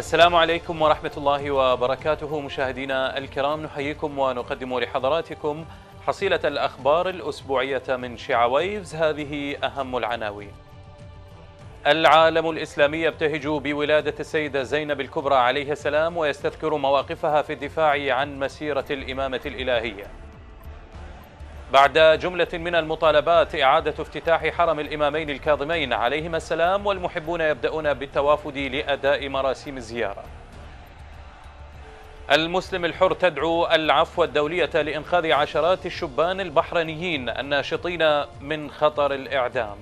السلام عليكم ورحمة الله وبركاته مشاهدينا الكرام نحييكم ونقدم لحضراتكم حصيلة الأخبار الأسبوعية من شيعة ويفز هذه أهم العناوين العالم الإسلامي يبتهج بولادة السيدة زينب الكبرى عليها السلام ويستذكر مواقفها في الدفاع عن مسيرة الإمامة الإلهية بعد جملة من المطالبات إعادة افتتاح حرم الإمامين الكاظمين عليهما السلام والمحبون يبدأون بالتوافد لأداء مراسيم الزيارة المسلم الحر تدعو العفو الدولية لإنقاذ عشرات الشبان البحرينيين الناشطين من خطر الإعدام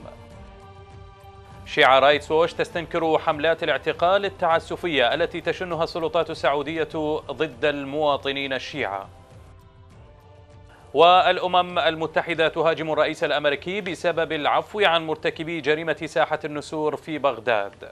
شيعة رايتس ووش تستنكر حملات الاعتقال التعسفية التي تشنها السلطات السعودية ضد المواطنين الشيعة والأمم المتحدة تهاجم الرئيس الأمريكي بسبب العفو عن مرتكبي جريمة ساحة النسور في بغداد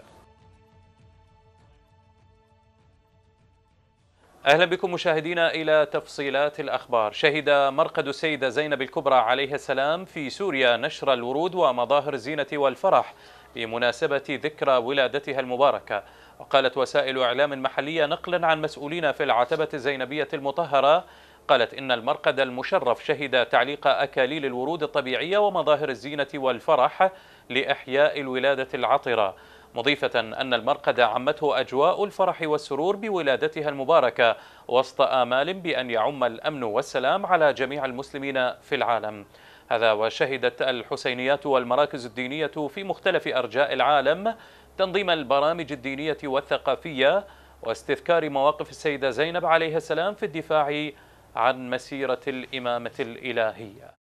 أهلا بكم مشاهدينا إلى تفصيلات الأخبار شهد مرقد السيدة زينب الكبرى عليها السلام في سوريا نشر الورود ومظاهر الزينة والفرح بمناسبة ذكرى ولادتها المباركة وقالت وسائل إعلام محلية نقلا عن مسؤولين في العتبة الزينبية المطهرة قالت إن المرقد المشرف شهد تعليق أكاليل الورود الطبيعية ومظاهر الزينة والفرح لإحياء الولادة العطرة مضيفة أن المرقد عمته أجواء الفرح والسرور بولادتها المباركة وسط آمال بأن يعم الأمن والسلام على جميع المسلمين في العالم هذا وشهدت الحسينيات والمراكز الدينية في مختلف أرجاء العالم تنظيم البرامج الدينية والثقافية واستذكار مواقف السيدة زينب عليها السلام في الدفاع عن مسيرة الإمامة الإلهية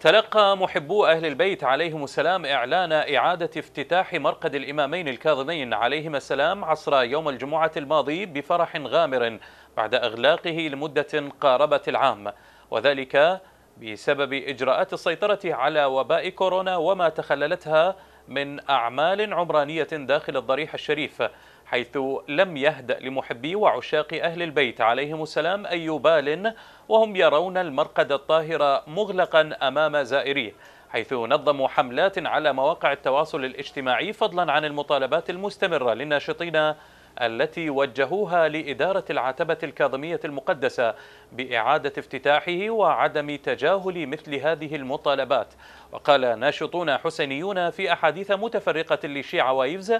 تلقى محبو أهل البيت عليهم السلام إعلان إعادة افتتاح مرقد الإمامين الكاظمين عليهما السلام عصر يوم الجمعة الماضي بفرح غامر بعد أغلاقه لمدة قاربت العام وذلك بسبب إجراءات السيطرة على وباء كورونا وما تخللتها من أعمال عمرانية داخل الضريح الشريف حيث لم يهدأ لمحبي وعشاق أهل البيت عليهم السلام أي بال وهم يرون المرقد الطاهر مغلقا أمام زائريه حيث نظموا حملات على مواقع التواصل الاجتماعي فضلا عن المطالبات المستمرة للناشطين التي وجهوها لإدارة العتبة الكاظمية المقدسة بإعادة افتتاحه وعدم تجاهل مثل هذه المطالبات وقال ناشطون حسينيون في أحاديث متفرقة لشيعة وايفز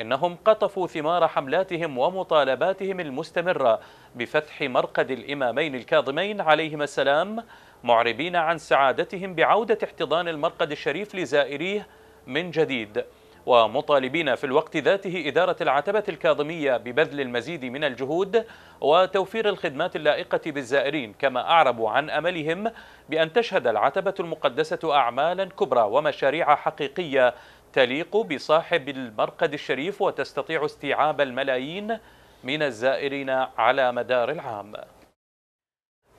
إنهم قطفوا ثمار حملاتهم ومطالباتهم المستمرة بفتح مرقد الإمامين الكاظمين عليهما السلام معربين عن سعادتهم بعودة احتضان المرقد الشريف لزائريه من جديد ومطالبين في الوقت ذاته إدارة العتبة الكاظمية ببذل المزيد من الجهود وتوفير الخدمات اللائقة بالزائرين كما أعربوا عن أملهم بأن تشهد العتبة المقدسة أعمالا كبرى ومشاريع حقيقية تليق بصاحب المرقد الشريف وتستطيع استيعاب الملايين من الزائرين على مدار العام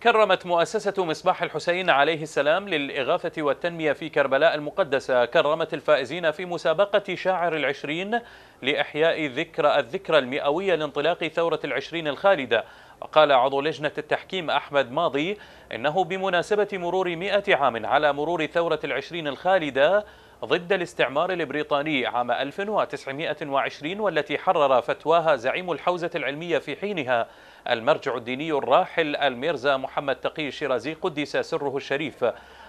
كرمت مؤسسة مصباح الحسين عليه السلام للإغاثة والتنمية في كربلاء المقدسة كرمت الفائزين في مسابقة شاعر العشرين لإحياء ذكرى الذكرى المئوية لانطلاق ثورة العشرين الخالدة وقال عضو لجنة التحكيم أحمد ماضي إنه بمناسبة مرور مئة عام على مرور ثورة العشرين الخالدة ضد الاستعمار البريطاني عام 1920 والتي حرر فتواها زعيم الحوزة العلمية في حينها المرجع الديني الراحل الميرزا محمد تقي الشيرازي قدس سره الشريف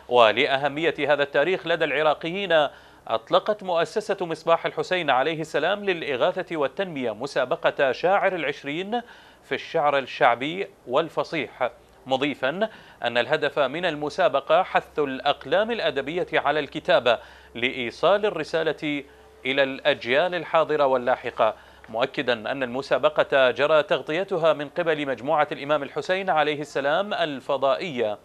ولأهمية هذا التاريخ لدى العراقيين أطلقت مؤسسة مصباح الحسين عليه السلام للإغاثة والتنمية مسابقة شاعر العشرين في الشعر الشعبي والفصيح مضيفا أن الهدف من المسابقة حث الأقلام الأدبية على الكتابة لإيصال الرسالة إلى الأجيال الحاضرة واللاحقة مؤكدا أن المسابقة جرى تغطيتها من قبل مجموعة الإمام الحسين عليه السلام الفضائية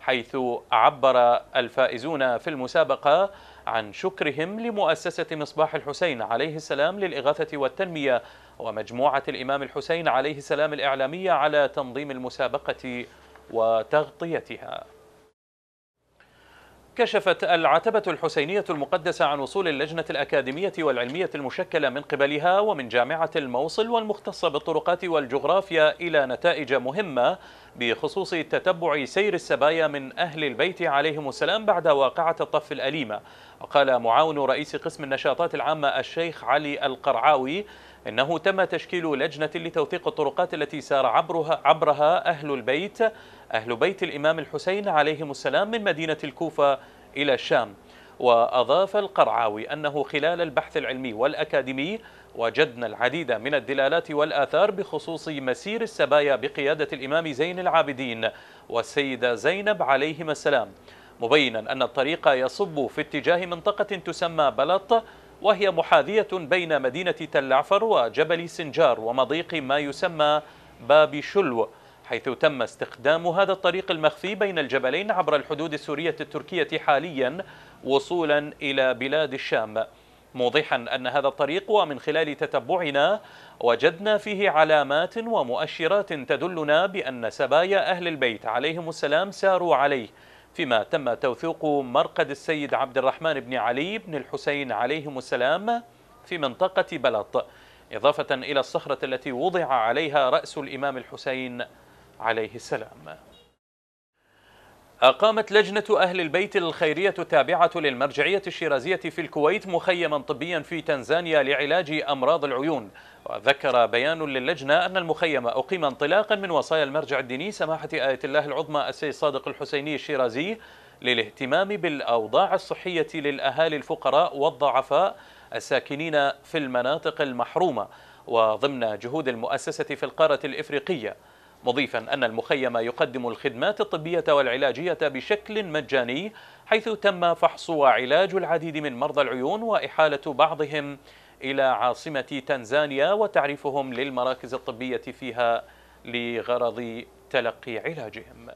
حيث عبر الفائزون في المسابقة عن شكرهم لمؤسسة مصباح الحسين عليه السلام للإغاثة والتنمية ومجموعة الإمام الحسين عليه السلام الإعلامية على تنظيم المسابقة وتغطيتها كشفت العتبة الحسينية المقدسة عن وصول اللجنة الأكاديمية والعلمية المشكلة من قبلها ومن جامعة الموصل والمختصة بالطرقات والجغرافيا إلى نتائج مهمة بخصوص تتبع سير السبايا من أهل البيت عليهم السلام بعد واقعة الطف الأليمة وقال معاون رئيس قسم النشاطات العامة الشيخ علي القرعاوي إنه تم تشكيل لجنة لتوثيق الطرقات التي سار عبرها, عبرها أهل البيت أهل بيت الإمام الحسين عليهم السلام من مدينة الكوفة إلى الشام وأضاف القرعاوي أنه خلال البحث العلمي والأكاديمي وجدنا العديد من الدلالات والآثار بخصوص مسير السبايا بقيادة الإمام زين العابدين والسيدة زينب عليهما السلام مبينا أن الطريق يصب في اتجاه منطقة تسمى بلط وهي محاذية بين مدينة تل عفر وجبل سنجار ومضيق ما يسمى باب شلو حيث تم استخدام هذا الطريق المخفي بين الجبلين عبر الحدود السورية التركية حاليا وصولا إلى بلاد الشام موضحا أن هذا الطريق ومن خلال تتبعنا وجدنا فيه علامات ومؤشرات تدلنا بأن سبايا أهل البيت عليهم السلام ساروا عليه فيما تم توثيق مرقد السيد عبد الرحمن بن علي بن الحسين عليهم السلام في منطقة بلط إضافة إلى الصخرة التي وضع عليها رأس الإمام الحسين عليه السلام أقامت لجنة أهل البيت الخيرية التابعة للمرجعية الشيرازية في الكويت مخيما طبيا في تنزانيا لعلاج أمراض العيون وذكر بيان للجنة أن المخيم أقيم انطلاقا من وصايا المرجع الديني سماحة آية الله العظمى السيد صادق الحسيني الشيرازي للاهتمام بالأوضاع الصحية للأهالي الفقراء والضعفاء الساكنين في المناطق المحرومة وضمن جهود المؤسسة في القارة الإفريقية مضيفا أن المخيم يقدم الخدمات الطبية والعلاجية بشكل مجاني حيث تم فحص وعلاج العديد من مرضى العيون وإحالة بعضهم إلى عاصمة تنزانيا وتعريفهم للمراكز الطبية فيها لغرض تلقي علاجهم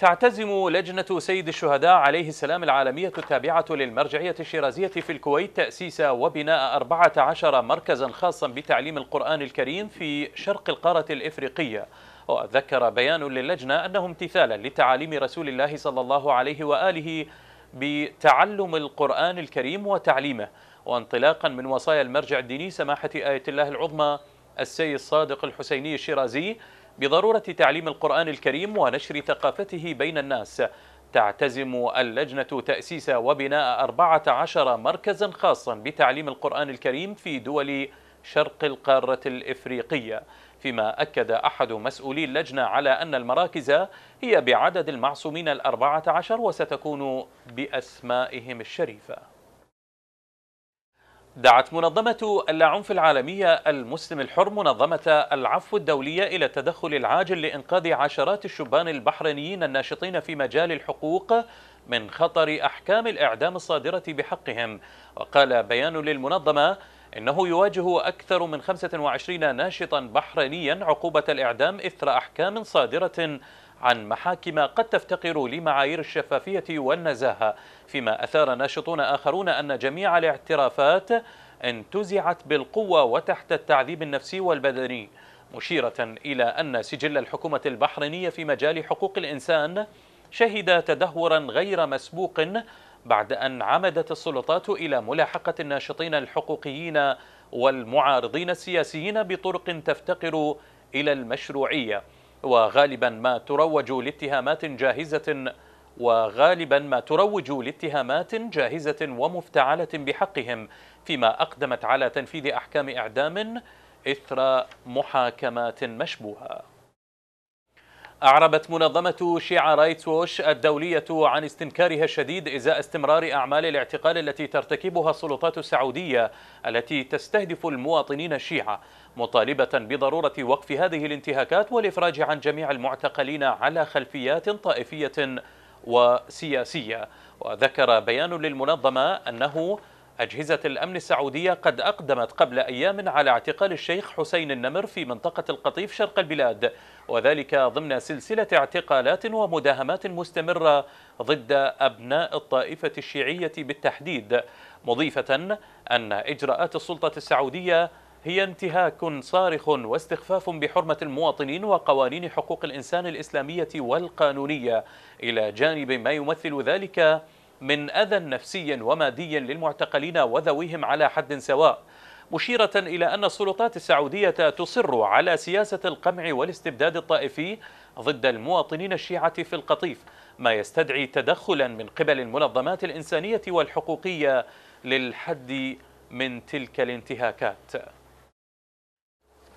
تعتزم لجنة سيد الشهداء عليه السلام العالمية التابعة للمرجعية الشيرازية في الكويت تأسيس وبناء 14 مركزا خاصا بتعليم القرآن الكريم في شرق القارة الإفريقية وذكر بيان للجنة أنه امتثالا لتعاليم رسول الله صلى الله عليه وآله بتعلم القرآن الكريم وتعليمه وانطلاقا من وصايا المرجع الديني سماحة آية الله العظمى السيد صادق الحسيني الشيرازي بضرورة تعليم القرآن الكريم ونشر ثقافته بين الناس تعتزم اللجنة تأسيس وبناء 14 مركزا خاصا بتعليم القرآن الكريم في دول شرق القارة الإفريقية فيما أكد أحد مسؤولي اللجنة على أن المراكز هي بعدد المعصومين الأربعة عشر وستكون بأسمائهم الشريفة دعت منظمة اللاعنف العالمية المسلم الحر منظمة العفو الدولية إلى التدخل العاجل لإنقاذ عشرات الشبان البحرينيين الناشطين في مجال الحقوق من خطر أحكام الإعدام الصادرة بحقهم وقال بيان للمنظمة إنه يواجه أكثر من 25 ناشطا بحرينيا عقوبة الإعدام إثر أحكام صادرة عن محاكم قد تفتقر لمعايير الشفافية والنزاهة فيما أثار ناشطون آخرون أن جميع الاعترافات انتزعت بالقوة وتحت التعذيب النفسي والبدني مشيرة إلى أن سجل الحكومة البحرينية في مجال حقوق الإنسان شهد تدهورا غير مسبوق بعد أن عمدت السلطات إلى ملاحقة الناشطين الحقوقيين والمعارضين السياسيين بطرق تفتقر إلى المشروعية وغالبا ما تروج لاتهامات جاهزة وغالبا ما تروج لاتهامات جاهزة ومفتعلة بحقهم فيما أقدمت على تنفيذ أحكام إعدام إثر محاكمات مشبوهة أعربت منظمة شيعة ووش الدولية عن استنكارها الشديد إزاء استمرار أعمال الاعتقال التي ترتكبها السلطات السعودية التي تستهدف المواطنين الشيعة مطالبة بضرورة وقف هذه الانتهاكات والإفراج عن جميع المعتقلين على خلفيات طائفية وسياسية وذكر بيان للمنظمة أنه أجهزة الأمن السعودية قد أقدمت قبل أيام على اعتقال الشيخ حسين النمر في منطقة القطيف شرق البلاد وذلك ضمن سلسلة اعتقالات ومداهمات مستمرة ضد أبناء الطائفة الشيعية بالتحديد مضيفة أن إجراءات السلطة السعودية هي انتهاك صارخ واستخفاف بحرمة المواطنين وقوانين حقوق الإنسان الإسلامية والقانونية إلى جانب ما يمثل ذلك من أذى نفسي ومادي للمعتقلين وذويهم على حد سواء مشيرة إلى أن السلطات السعودية تصر على سياسة القمع والاستبداد الطائفي ضد المواطنين الشيعة في القطيف ما يستدعي تدخلا من قبل المنظمات الإنسانية والحقوقية للحد من تلك الانتهاكات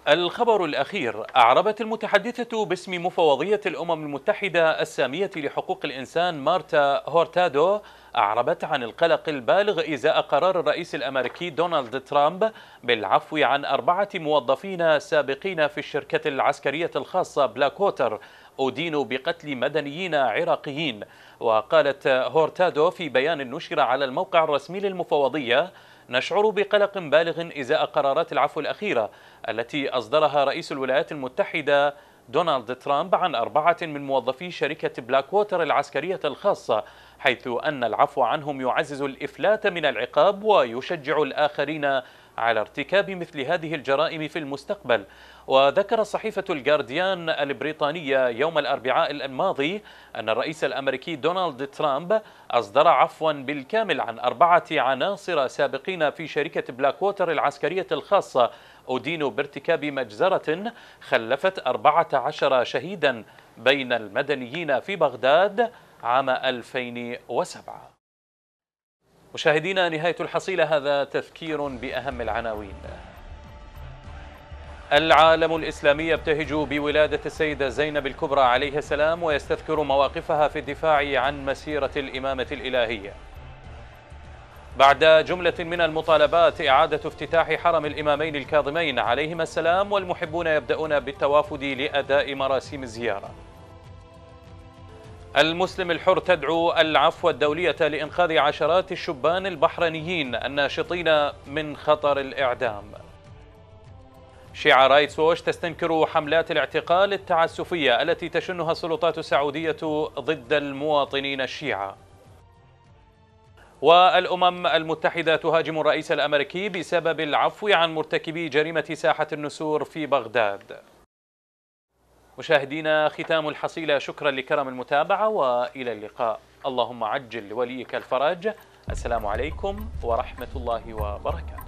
الخبر الأخير أعربت المتحدثة باسم مفوضية الأمم المتحدة السامية لحقوق الإنسان مارتا هورتادو أعربت عن القلق البالغ إزاء قرار الرئيس الأمريكي دونالد ترامب بالعفو عن أربعة موظفين سابقين في الشركة العسكرية الخاصة بلاك ووتر أدينوا بقتل مدنيين عراقيين وقالت هورتادو في بيان نشر على الموقع الرسمي للمفوضية نشعر بقلق بالغ إزاء قرارات العفو الأخيرة التي أصدرها رئيس الولايات المتحدة دونالد ترامب عن أربعة من موظفي شركة بلاك ووتر العسكرية الخاصة حيث أن العفو عنهم يعزز الإفلات من العقاب ويشجع الآخرين على ارتكاب مثل هذه الجرائم في المستقبل وذكر صحيفة الجارديان البريطانية يوم الأربعاء الماضي أن الرئيس الأمريكي دونالد ترامب أصدر عفوا بالكامل عن أربعة عناصر سابقين في شركة بلاك ووتر العسكرية الخاصة أدينوا بارتكاب مجزرة خلفت 14 شهيدا بين المدنيين في بغداد عام 2007 مشاهدينا نهاية الحصيلة هذا تذكير بأهم العناوين العالم الإسلامي يبتهج بولادة السيدة زينب الكبرى عليه السلام ويستذكر مواقفها في الدفاع عن مسيرة الإمامة الإلهية بعد جملة من المطالبات إعادة افتتاح حرم الإمامين الكاظمين عليهما السلام والمحبون يبدأون بالتوافد لأداء مراسيم الزيارة المسلم الحر تدعو العفو الدولية لإنقاذ عشرات الشبان البحرينيين الناشطين من خطر الإعدام شيعة رايتس ووش تستنكر حملات الاعتقال التعسفية التي تشنها السلطات السعودية ضد المواطنين الشيعة والأمم المتحدة تهاجم الرئيس الأمريكي بسبب العفو عن مرتكبي جريمة ساحة النسور في بغداد مشاهدينا ختام الحصيلة شكرا لكرم المتابعة وإلى اللقاء اللهم عجل لوليك الفرج السلام عليكم ورحمة الله وبركاته